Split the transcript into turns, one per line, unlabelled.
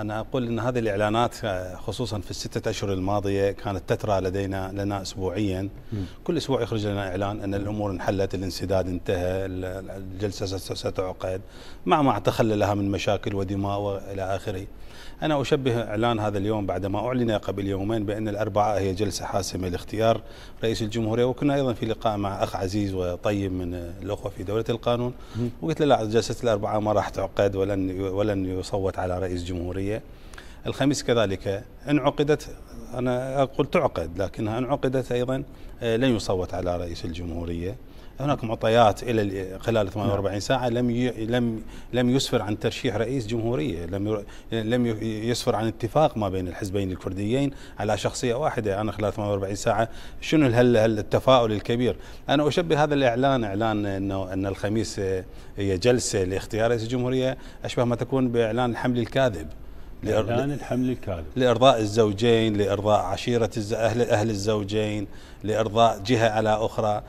أنا أقول أن هذه الإعلانات آه، خصوصا في الستة أشهر الماضية كانت تترى لدينا لنا أسبوعيا م. كل أسبوع يخرج لنا إعلان أن الأمور انحلت الانسداد انتهى الجلسة ستعقد مع ما تخلى لها من مشاكل ودماء وإلى آخره أنا أشبه إعلان هذا اليوم بعدما أعلن قبل يومين بأن الأربعاء هي جلسة حاسمة لاختيار رئيس الجمهورية وكنا أيضا في لقاء مع أخ عزيز وطيب من الأخوة في دولة القانون وقلت له لا جلسة الأربعاء ما راح تعقد ولن ولن يصوت على رئيس جمهورية الداخلية الخميس كذلك انعقدت أنا أقول تعقد لكنها انعقدت أيضا آه، لن يصوت على رئيس الجمهورية هناك معطيات الى خلال 48 نعم. ساعه لم لم لم يسفر عن ترشيح رئيس جمهوريه، لم لم يسفر عن اتفاق ما بين الحزبين الكرديين على شخصيه واحده، انا خلال 48 ساعه شنو هل التفاؤل الكبير؟ انا اشبه هذا الاعلان اعلان انه ان الخميس آه، هي جلسه لاختيار رئيس الجمهوريه اشبه ما تكون باعلان الحمل الكاذب. لإعلان الحمل الكاذب لإرضاء الزوجين لإرضاء عشيرة أهل أهل الزوجين لإرضاء جهة على أخرى